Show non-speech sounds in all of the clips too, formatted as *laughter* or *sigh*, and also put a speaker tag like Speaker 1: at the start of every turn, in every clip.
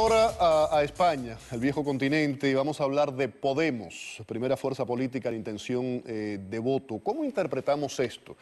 Speaker 1: Ahora a, España, el viejo continente, y vamos a hablar de Podemos, primera fuerza política de intención eh, de voto. ¿Cómo interpretamos esto?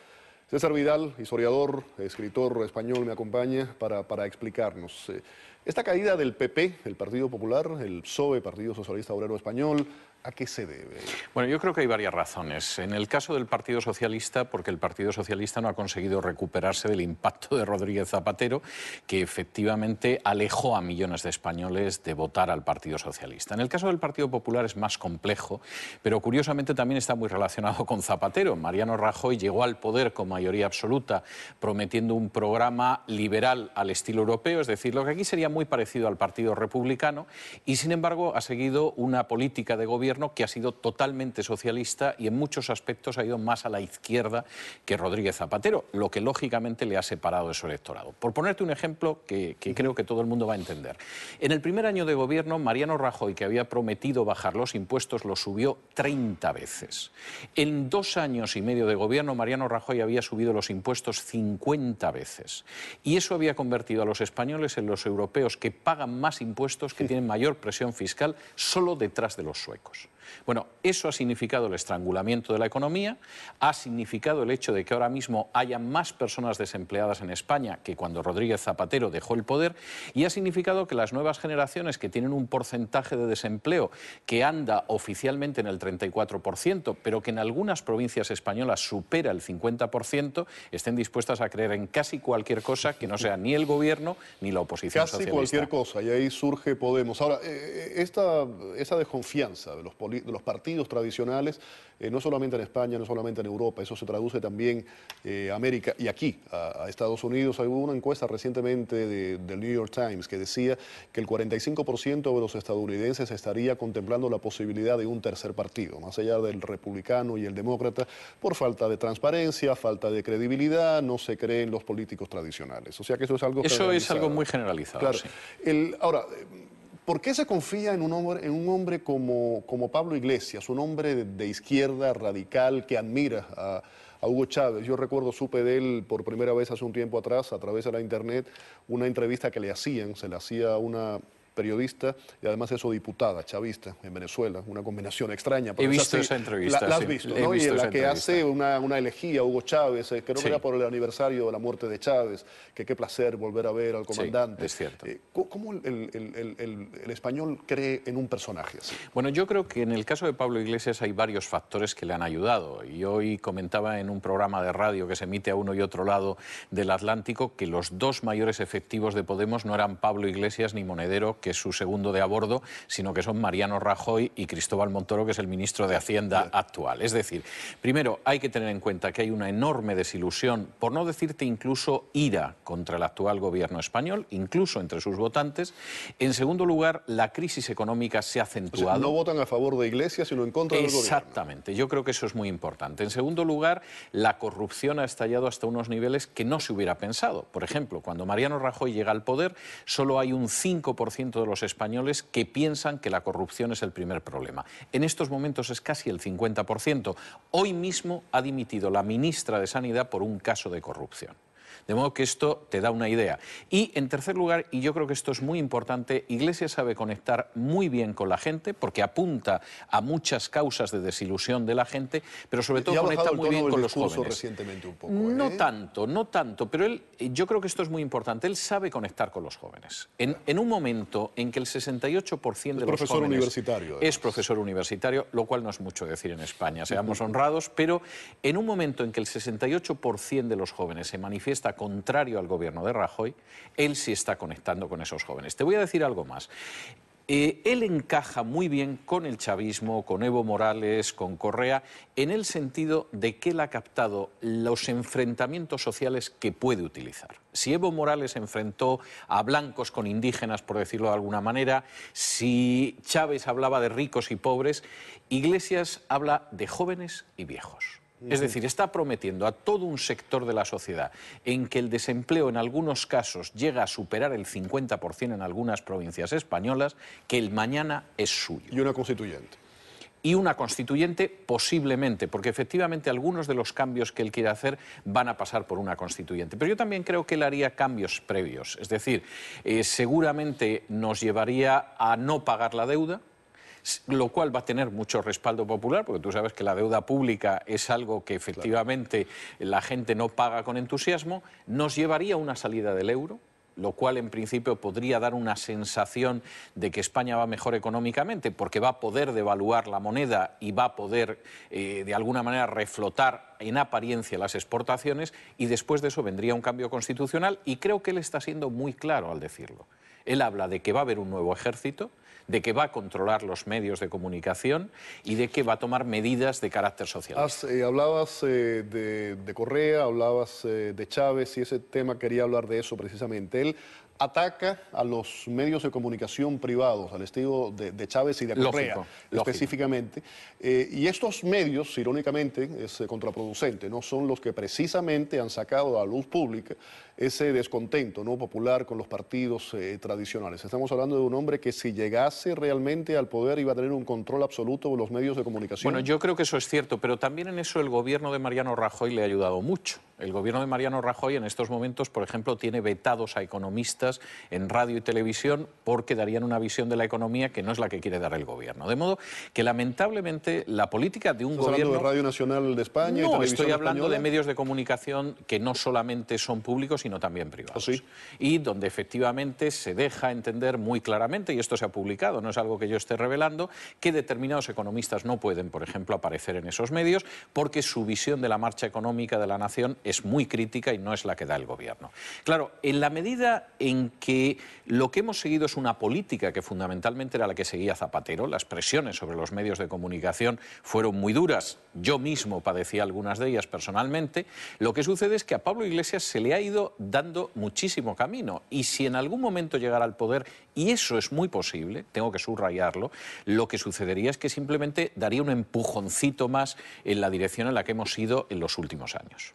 Speaker 1: César Vidal, historiador, escritor español, me acompaña para, explicarnos. Eh, esta caída del PP, el Partido Popular, el PSOE, Partido Socialista Obrero Español, ¿A qué se debe?
Speaker 2: Bueno, yo creo que hay varias razones. En el caso del Partido Socialista, porque el Partido Socialista no ha conseguido recuperarse del impacto de Rodríguez Zapatero, que efectivamente alejó a millones de españoles de votar al Partido Socialista. En el caso del Partido Popular es más complejo, pero curiosamente también está muy relacionado con Zapatero. Mariano Rajoy llegó al poder con mayoría absoluta, prometiendo un programa liberal al estilo europeo, es decir, lo que aquí sería muy parecido al Partido Republicano y, sin embargo, ha seguido una política de gobierno que ha sido totalmente socialista y en muchos aspectos ha ido más a la izquierda que Rodríguez Zapatero, lo que lógicamente le ha separado de su electorado. Por ponerte un ejemplo que, que creo que todo el mundo va a entender. En el primer año de gobierno, Mariano Rajoy, que había prometido bajar los impuestos, lo subió 30 veces. En dos años y medio de gobierno, Mariano Rajoy había subido los impuestos 50 veces. Y eso había convertido a los españoles en los europeos que pagan más impuestos, que tienen mayor presión fiscal, solo detrás de los suecos. Bueno, eso ha significado el estrangulamiento de la economía, ha significado el hecho de que ahora mismo haya más personas desempleadas en España que cuando Rodríguez Zapatero dejó el poder y ha significado que las nuevas generaciones que tienen un porcentaje de desempleo que anda oficialmente en el 34%, pero que en algunas provincias españolas supera el 50%, estén dispuestas a creer en casi cualquier cosa que no sea ni el gobierno ni la oposición casi socialista. Casi cualquier
Speaker 1: cosa, y ahí surge Podemos. Ahora, eh, eh, esta, esa desconfianza de los políticos de los partidos tradicionales, eh, no solamente en España, no solamente en Europa, eso se traduce también eh, a América y aquí, a, Estados Unidos. Hubo una encuesta recientemente del New York Times que decía que el 45% de los estadounidenses estaría contemplando la posibilidad de un tercer partido, más allá del republicano y el demócrata, por falta de transparencia, falta de credibilidad, no se creen los políticos tradicionales. O sea que eso es algo... Eso es algo muy generalizado. Claro. ahora, ¿Por qué se confía en un hombre, en un hombre como, como Pablo Iglesias, un hombre de, izquierda radical que admira a, Hugo Chávez? Yo recuerdo, supe de él por primera vez hace un tiempo atrás, a través de la internet, una entrevista que le hacían, se le hacía una, periodista y además su diputada, chavista, en Venezuela, una combinación extraña. he visto esa, entrevista. La, has visto, ¿no? la que hace una, una, elegía Hugo Chávez, eh, ...que no era por el aniversario de la muerte de Chávez, que qué placer volver a ver al comandante. es cierto. Eh, ¿Cómo el, español cree en un personaje
Speaker 2: Bueno, yo creo que en el caso de Pablo Iglesias hay varios factores que le han ayudado. Y hoy comentaba en un programa de radio que se emite a uno y otro lado del Atlántico que los dos mayores efectivos de Podemos no eran Pablo Iglesias ni Monedero, es su segundo de a bordo, sino que son Mariano Rajoy y Cristóbal Montoro, que es el ministro de Hacienda actual. Es decir, primero hay que tener en cuenta que hay una enorme desilusión, por no decirte incluso ira contra el actual gobierno español, incluso entre sus votantes. En segundo lugar, la crisis económica se ha acentuado. no
Speaker 1: votan a favor de Iglesias, sino en contra del gobierno.
Speaker 2: Exactamente, yo creo que eso es muy importante. En segundo lugar, la corrupción ha estallado hasta unos niveles que no se hubiera pensado. Por ejemplo, cuando Mariano Rajoy llega al poder, solo hay un 5% de los españoles que piensan que la corrupción es el primer problema. En estos momentos es casi el 50%. Hoy mismo ha dimitido la ministra de Sanidad por un caso de corrupción. De modo que esto te da una idea. Y en tercer lugar, y yo creo que esto es muy importante, Iglesias sabe conectar muy bien con la gente porque apunta a muchas causas de desilusión de la gente, pero sobre eh, todo conecta muy bien con los jóvenes. Recientemente un
Speaker 1: poco, No ¿eh?
Speaker 2: tanto, no tanto, pero él, eh, yo creo que esto es muy importante. Él sabe conectar con los jóvenes. En, un momento en que el 68% de los jóvenes universitario, es profesor universitario, lo cual no es mucho decir en España, seamos *laughs* honrados, pero en un momento en que el 68% de los jóvenes se manifiesta contrario al gobierno de Rajoy, él sí está conectando con esos jóvenes. Te voy a decir algo más. Eh, él encaja muy bien con el chavismo, con Evo Morales, con Correa, en el sentido de que él ha captado los enfrentamientos sociales que puede utilizar. Si Evo Morales enfrentó a blancos con indígenas, por decirlo de alguna manera, si Chávez hablaba de ricos y pobres, Iglesias habla de jóvenes y viejos. Es decir, está prometiendo a todo un sector de la sociedad en que el desempleo en algunos casos llega a superar el 50% en algunas provincias españolas, que el mañana es suyo. Y una constituyente. Y una constituyente posiblemente, porque efectivamente algunos de los cambios que él quiere hacer van a pasar por una constituyente. Pero yo también creo que él haría cambios previos. Es decir, eh, seguramente nos llevaría a no pagar la deuda lo cual va a tener mucho respaldo popular, porque tú sabes que la deuda pública es algo que efectivamente la gente no paga con entusiasmo, nos llevaría a una salida del euro lo cual en principio podría dar una sensación de que España va mejor económicamente, porque va a poder devaluar la moneda y va a poder, eh, de alguna manera, reflotar en apariencia las exportaciones, y después de eso vendría un cambio constitucional, y creo que él está siendo muy claro al decirlo. Él habla de que va a haber un nuevo ejército, de que va a controlar los medios de comunicación y de que va a tomar medidas de carácter social.
Speaker 1: Eh, hablabas eh, de, Correa, hablabas eh, de Chávez y ese tema quería hablar de eso precisamente. Él ataca a los medios de comunicación privados, al estilo de, Chávez y de Correa específicamente. Eh, y estos medios, irónicamente, es eh, contraproducente, ¿no? son los que precisamente han sacado a la luz pública ese descontento ¿no? popular con los partidos eh, tradicionales. Estamos hablando de un hombre que si llegase realmente al poder iba a tener un control absoluto de los medios de comunicación. Bueno,
Speaker 2: yo creo que eso es cierto, pero también en eso el gobierno de Mariano Rajoy le ha ayudado mucho. El gobierno de Mariano Rajoy en estos momentos, por ejemplo, tiene vetados a economistas en radio y televisión porque darían una visión de la economía que no es la que quiere dar el gobierno. De modo que lamentablemente la política de un gobierno... hablando de Radio
Speaker 1: Nacional de España? y estoy hablando de medios
Speaker 2: de comunicación que no solamente son públicos, sino también privados. ¿Ah, y donde efectivamente se deja entender muy claramente, y esto se ha publicado, no es algo que yo esté revelando, que determinados economistas no pueden, por ejemplo, aparecer en esos medios porque su visión de la marcha económica de la nación es muy crítica y no es la que da el gobierno. Claro, en la medida en aunque lo que hemos seguido es una política que fundamentalmente era la que seguía Zapatero. Las presiones sobre los medios de comunicación fueron muy duras. Yo mismo padecí algunas de ellas personalmente. Lo que sucede es que a Pablo Iglesias se le ha ido dando muchísimo camino. Y si en algún momento llegara al poder, y eso es muy posible, tengo que subrayarlo, lo que sucedería es que simplemente daría un empujoncito más en la dirección en la que hemos ido en los últimos años.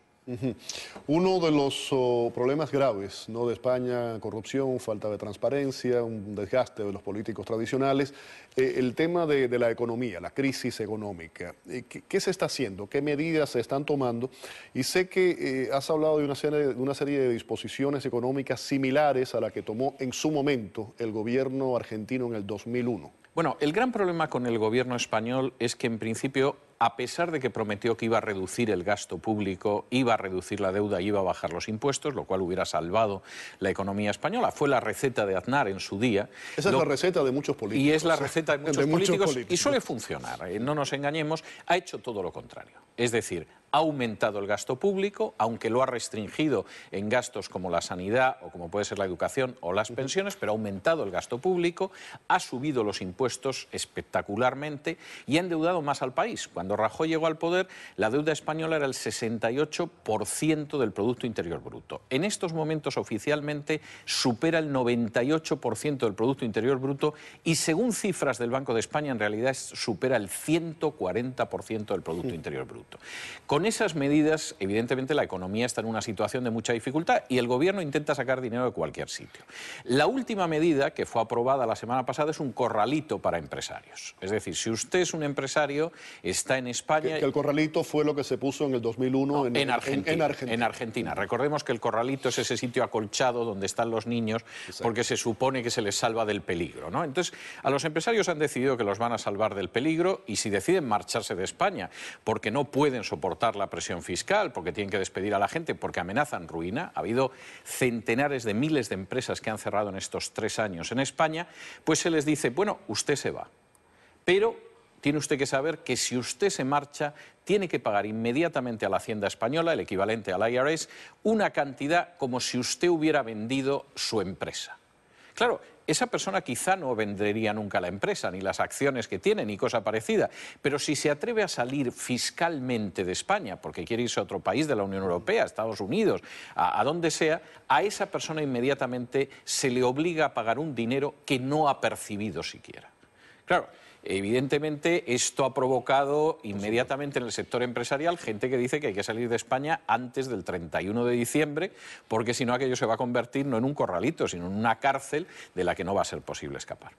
Speaker 1: Uno de los oh, problemas graves ¿no? de España, corrupción, falta de transparencia, un desgaste de los políticos tradicionales, eh, el tema de, la economía, la crisis económica. Eh, ¿qué, se está haciendo? ¿Qué medidas se están tomando? Y sé que eh, has hablado de una, serie, de una serie de disposiciones económicas similares a la que tomó en su momento el gobierno argentino en el 2001.
Speaker 2: Bueno, el gran problema con el gobierno español es que en principio a pesar de que prometió que iba a reducir el gasto público, iba a reducir la deuda, y iba a bajar los impuestos, lo cual hubiera salvado la economía española. Fue la receta de Aznar en su día. Esa es la
Speaker 1: receta de muchos políticos. Y es la receta de *laughs* muchos políticos y suele
Speaker 2: funcionar, ¿eh? no nos engañemos, ha hecho todo lo contrario. Es decir, ha aumentado el gasto público, aunque lo ha restringido en gastos como la sanidad o como puede ser la educación o las pensiones, pero ha aumentado el gasto público, ha subido los impuestos espectacularmente y ha endeudado más al país. Cuando Rajoy llegó al poder, la deuda española era el 68% del Producto Interior Bruto. En estos momentos oficialmente supera el 98% del Producto Interior Bruto y según cifras del Banco de España en realidad supera el 140% del Producto Interior Bruto esas medidas, evidentemente, la economía está en una situación de mucha dificultad y el gobierno intenta sacar dinero de cualquier sitio. La última medida que fue aprobada la semana pasada es un corralito para empresarios. Es decir, si usted es un empresario, está en España... el
Speaker 1: corralito fue lo que se puso en el 2001 en, Argentina,
Speaker 2: Recordemos que el corralito es ese sitio acolchado donde están los niños porque se supone que se les salva del peligro. ¿no? Entonces, a los empresarios han decidido que los van a salvar del peligro y si deciden marcharse de España porque no pueden soportar la presión fiscal, porque tienen que despedir a la gente, porque amenazan ruina. Ha habido centenares de miles de empresas que han cerrado en estos tres años en España, pues se les dice, bueno, usted se va. Pero tiene usted que saber que si usted se marcha, tiene que pagar inmediatamente a la Hacienda Española, el equivalente al IRS, una cantidad como si usted hubiera vendido su empresa. Claro, esa persona quizá no vendería nunca la empresa, ni las acciones que tiene, ni cosa parecida. Pero si se atreve a salir fiscalmente de España, porque quiere irse a otro país de la Unión Europea, Estados Unidos, a, a donde sea, a esa persona inmediatamente se le obliga a pagar un dinero que no ha percibido siquiera. Claro, Evidentemente, esto ha provocado inmediatamente en el sector empresarial gente que dice que hay que salir de España antes del 31 de diciembre, porque si no aquello se va a convertir no en un corralito, sino en una cárcel de la que no va a ser posible escapar.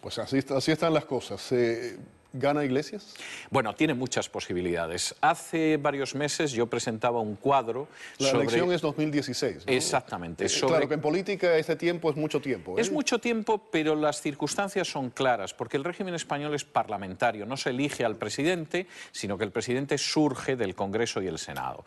Speaker 1: Pues así, están las cosas. Eh, gana Iglesias?
Speaker 2: Bueno, tiene muchas posibilidades. Hace varios meses yo presentaba un cuadro La elección
Speaker 1: es 2016.
Speaker 2: Exactamente. Eh, eh, claro que
Speaker 1: en política este tiempo es mucho tiempo. ¿eh? Es
Speaker 2: mucho tiempo, pero las circunstancias son claras, porque el régimen español es parlamentario, no se elige al presidente, sino que el presidente surge del Congreso y el Senado.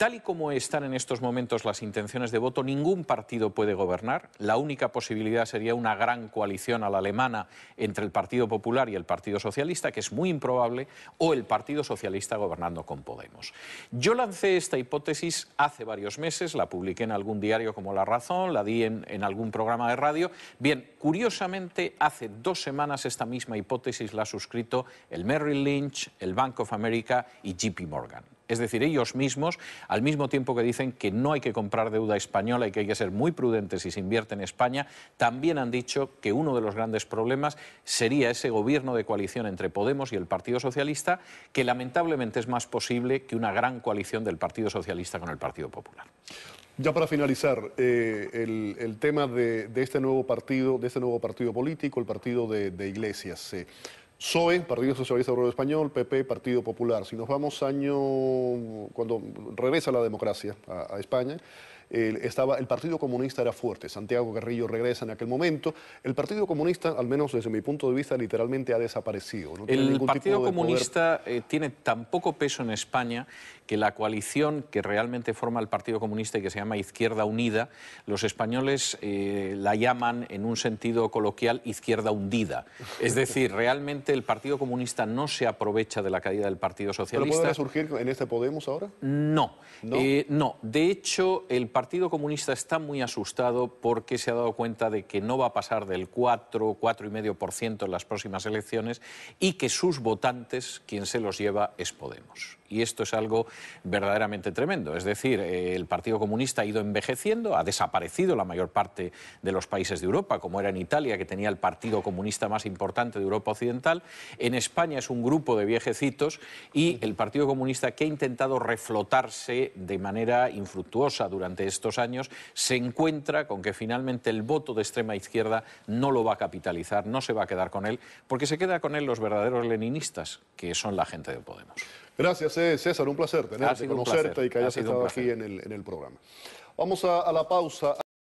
Speaker 2: Tal y como están en estos momentos las intenciones de voto, ningún partido puede gobernar. La única posibilidad sería una gran coalición a la alemana entre el Partido Popular y el Partido Socialista, que es muy improbable, o el Partido Socialista gobernando con Podemos. Yo lancé esta hipótesis hace varios meses, la publiqué en algún diario como La Razón, la di en, en algún programa de radio. Bien, curiosamente, hace dos semanas esta misma hipótesis la ha suscrito el Merrill Lynch, el Bank of America y JP Morgan. Es decir, ellos mismos, al mismo tiempo que dicen que no hay que comprar deuda española y que hay que ser muy prudentes si se invierte en España, también han dicho que uno de los grandes problemas sería ese gobierno de coalición entre Podemos y el Partido Socialista, que lamentablemente es más posible que una gran coalición del Partido Socialista con el Partido Popular.
Speaker 1: Ya para finalizar, eh, el, tema de, este nuevo partido, de este nuevo partido político, el partido de, Iglesias. Eh, SOE, Partido Socialista Obrero Español, PP, Partido Popular. Si nos vamos año, cuando regresa la democracia a España, estaba, el Partido Comunista era fuerte, Santiago Carrillo regresa en aquel momento, el Partido Comunista, al menos desde mi punto de vista, literalmente ha desaparecido. el Partido Comunista
Speaker 2: eh, tiene tan poco peso en España que la coalición que realmente forma el Partido Comunista y que se llama Izquierda Unida, los españoles eh, la llaman en un sentido coloquial Izquierda Hundida. Es decir, *laughs* realmente el Partido Comunista no se aprovecha de la caída del Partido Socialista. ¿Pero puede surgir en este
Speaker 1: Podemos ahora?
Speaker 2: No, no. Eh, de hecho, el Partido Partido Comunista está muy asustado porque se ha dado cuenta de que no va a pasar del 4, 4,5% en las próximas elecciones y que sus votantes, quien se los lleva, es Podemos. Y esto es algo verdaderamente tremendo. Es decir, eh, el Partido Comunista ha ido envejeciendo, ha desaparecido la mayor parte de los países de Europa, como era en Italia, que tenía el Partido Comunista más importante de Europa Occidental. En España es un grupo de viejecitos y el Partido Comunista que ha intentado reflotarse de manera infructuosa durante estos años, se encuentra con que finalmente el voto de extrema izquierda no lo va a capitalizar, no se va a quedar con él, porque se queda con él los verdaderos leninistas, que son la gente de Podemos.
Speaker 1: Gracias, eh, César, un placer tenerte, conocerte y que hayas estado aquí
Speaker 2: en el, programa.
Speaker 1: Vamos a la pausa.